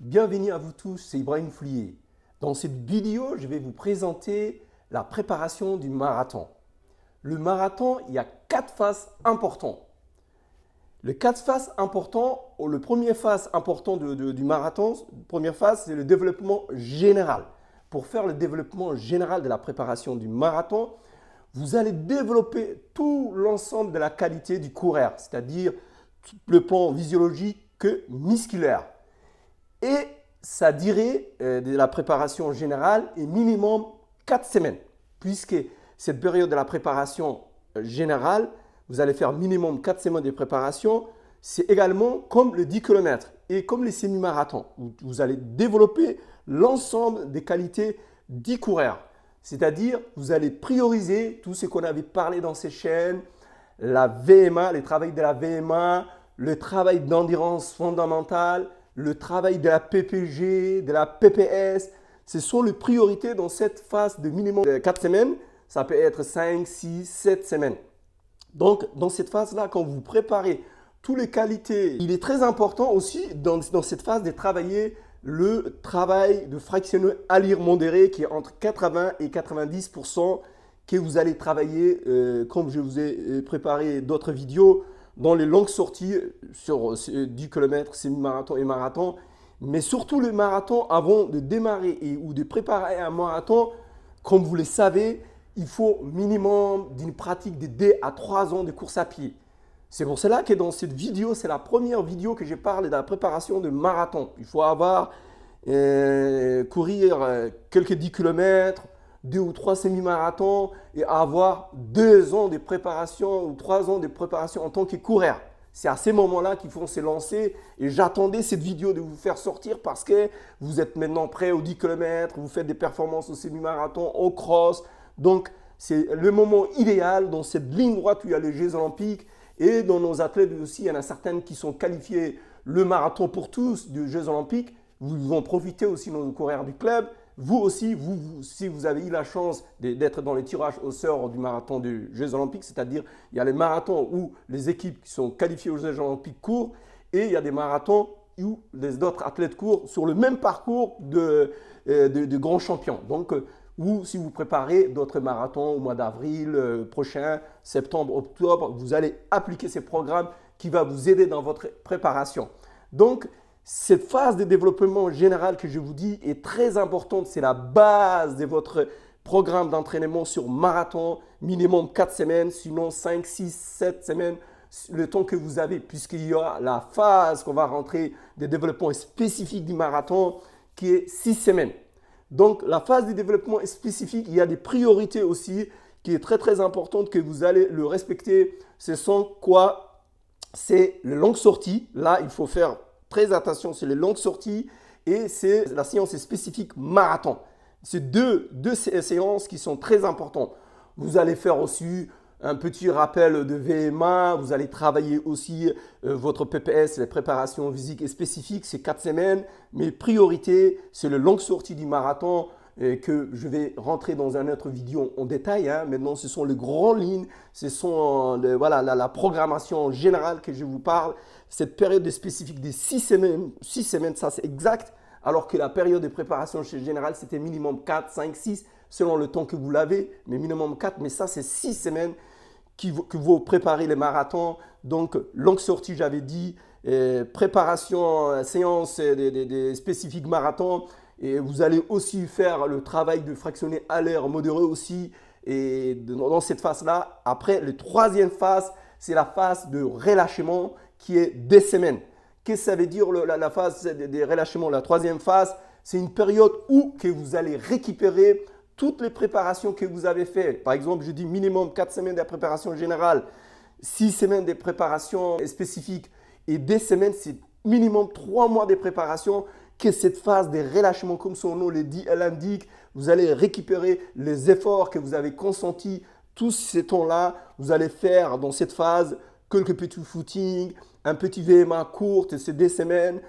Bienvenue à vous tous, c'est Ibrahim Foulier. Dans cette vidéo, je vais vous présenter la préparation du marathon. Le marathon, il y a quatre phases importantes. Les quatre phases importantes, le premier phase importante du marathon, première phase, c'est le développement général. Pour faire le développement général de la préparation du marathon, vous allez développer tout l'ensemble de la qualité du coureur, c'est-à-dire le plan physiologique que musculaire et ça dirait euh, de la préparation générale et minimum 4 semaines, puisque cette période de la préparation euh, générale, vous allez faire minimum 4 semaines de préparation, c'est également comme le 10 km et comme les semi-marathons. Vous allez développer l'ensemble des qualités du coureur. C'est-à-dire, vous allez prioriser tout ce qu'on avait parlé dans ces chaînes, la VMA, le travail de la VMA, le travail d'endurance fondamentale, le travail de la PPG, de la PPS. Ce sont les priorités dans cette phase de minimum de 4 semaines. Ça peut être 5, 6, 7 semaines. Donc, dans cette phase-là, quand vous préparez toutes les qualités, il est très important aussi dans, dans cette phase de travailler le travail de fractionneux à lire modéré qui est entre 80 et 90% que vous allez travailler, euh, comme je vous ai euh, préparé d'autres vidéos, dans les longues sorties sur 10 km, semi-marathon et marathon, mais surtout le marathon avant de démarrer et, ou de préparer un marathon, comme vous le savez, il faut minimum d'une pratique de 2 à 3 ans de course à pied. C'est pour cela que dans cette vidéo, c'est la première vidéo que je parle de la préparation de marathon. Il faut avoir euh, courir euh, quelques 10 km, deux ou trois semi-marathons et avoir deux ans de préparation ou trois ans de préparation en tant que coureur. C'est à ces moments-là qu'ils font se lancer et j'attendais cette vidéo de vous faire sortir parce que vous êtes maintenant prêt aux 10 km, vous faites des performances au semi-marathon, au cross. Donc c'est le moment idéal dans cette ligne droite où il y a les Jeux olympiques et dans nos athlètes aussi, il y en a certaines qui sont qualifiées le marathon pour tous des Jeux olympiques. Vous en profitez aussi nos coureurs du club vous aussi, vous, si vous avez eu la chance d'être dans les tirages au sort du marathon des Jeux Olympiques, c'est-à-dire il y a les marathons où les équipes qui sont qualifiées aux Jeux Olympiques courent et il y a des marathons où les autres athlètes courent sur le même parcours de, euh, de, de grands champions. Donc, euh, ou si vous préparez d'autres marathons au mois d'avril euh, prochain, septembre, octobre, vous allez appliquer ces programmes qui va vous aider dans votre préparation. Donc, cette phase de développement général que je vous dis est très importante. C'est la base de votre programme d'entraînement sur marathon, minimum 4 semaines, sinon 5, 6, 7 semaines, le temps que vous avez, puisqu'il y aura la phase qu'on va rentrer de développement spécifique du marathon qui est 6 semaines. Donc la phase de développement spécifique, il y a des priorités aussi qui est très très importante que vous allez le respecter. Ce sont quoi C'est les longue sortie, Là, il faut faire très attention, c'est les longues sorties et c'est la séance spécifique marathon. C'est deux, deux séances qui sont très importantes. Vous allez faire aussi un petit rappel de VMA, vous allez travailler aussi euh, votre PPS, les préparations physiques spécifiques, c'est quatre semaines, mais priorité, c'est le longue sortie du marathon euh, que je vais rentrer dans un autre vidéo en détail. Hein. Maintenant, ce sont les grandes lignes, ce sont euh, voilà, la, la, programmation générale que je vous parle cette période spécifique de 6 semaines, 6 semaines, ça c'est exact, alors que la période de préparation chez le général, c'était minimum 4, 5, 6, selon le temps que vous l'avez, mais minimum 4, mais ça c'est 6 semaines qui, que vous préparez les marathons. Donc, longue sortie, j'avais dit, préparation, euh, séance euh, des, des spécifiques marathons, et vous allez aussi faire le travail de fractionner à l'air modéré aussi. Et dans cette phase-là, après, la troisième phase, c'est la phase de relâchement qui est des semaines. Qu'est-ce que ça veut dire la, phase des relâchements La troisième phase, c'est une période où que vous allez récupérer toutes les préparations que vous avez faites. Par exemple, je dis minimum 4 semaines de préparation générale, 6 semaines de préparation spécifique et des semaines, c'est minimum 3 mois de préparation que cette phase des relâchements, comme son nom le dit, elle indique, vous allez récupérer les efforts que vous avez consentis tous ces temps-là. Vous allez faire dans cette phase quelques petits footings, un petit VMA courte, c'est des semaines.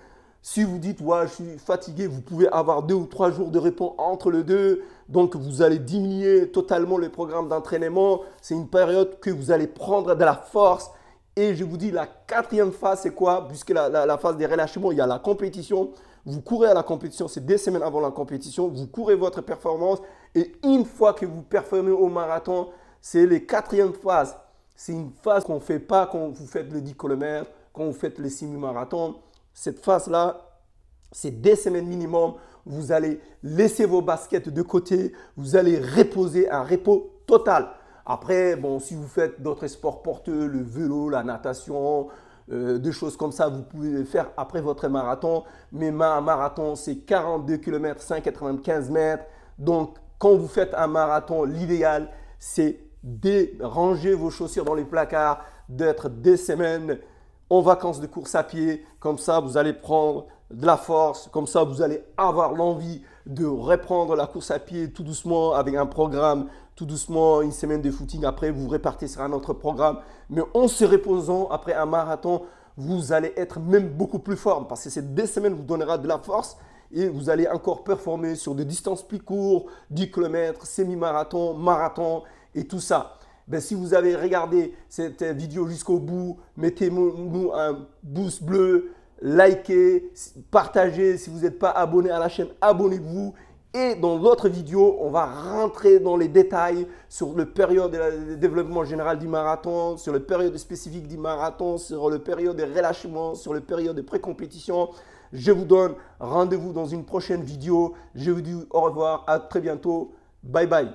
Si vous dites, ouais, je suis fatigué, vous pouvez avoir deux ou trois jours de repos entre les deux. Donc, vous allez diminuer totalement le programme d'entraînement. C'est une période que vous allez prendre de la force. Et je vous dis, la quatrième phase, c'est quoi Puisque la, phase des relâchements, il y a la compétition. Vous courez à la compétition, c'est deux semaines avant la compétition. Vous courez votre performance. Et une fois que vous performez au marathon, c'est les quatrième phase c'est une phase qu'on ne fait pas quand vous faites le 10 km, quand vous faites le semi-marathon. Cette phase-là, c'est des semaines minimum. Vous allez laisser vos baskets de côté. Vous allez reposer un repos total. Après, bon, si vous faites d'autres sports porteux, le vélo, la natation, euh, des choses comme ça, vous pouvez le faire après votre marathon. Mais ma marathon, c'est 42 km, 195 mètres. Donc, quand vous faites un marathon, l'idéal, c'est ranger vos chaussures dans les placards, d'être des semaines en vacances de course à pied. Comme ça, vous allez prendre de la force. Comme ça, vous allez avoir l'envie de reprendre la course à pied tout doucement avec un programme, tout doucement une semaine de footing. Après, vous repartez sur un autre programme. Mais en se reposant après un marathon, vous allez être même beaucoup plus fort parce que ces deux semaines vous donnera de la force et vous allez encore performer sur des distances plus courtes, 10 km, semi-marathon, marathon et tout ça. Ben, si vous avez regardé cette euh, vidéo jusqu'au bout, mettez-nous un pouce bleu, likez, partagez. Si vous n'êtes pas abonné à la chaîne, abonnez-vous. Et dans l'autre vidéo, on va rentrer dans les détails sur le période de développement général du marathon, sur le période spécifique du marathon, sur le période de relâchement, sur le période de pré-compétition. Je vous donne rendez-vous dans une prochaine vidéo. Je vous dis au revoir, à très bientôt. Bye bye.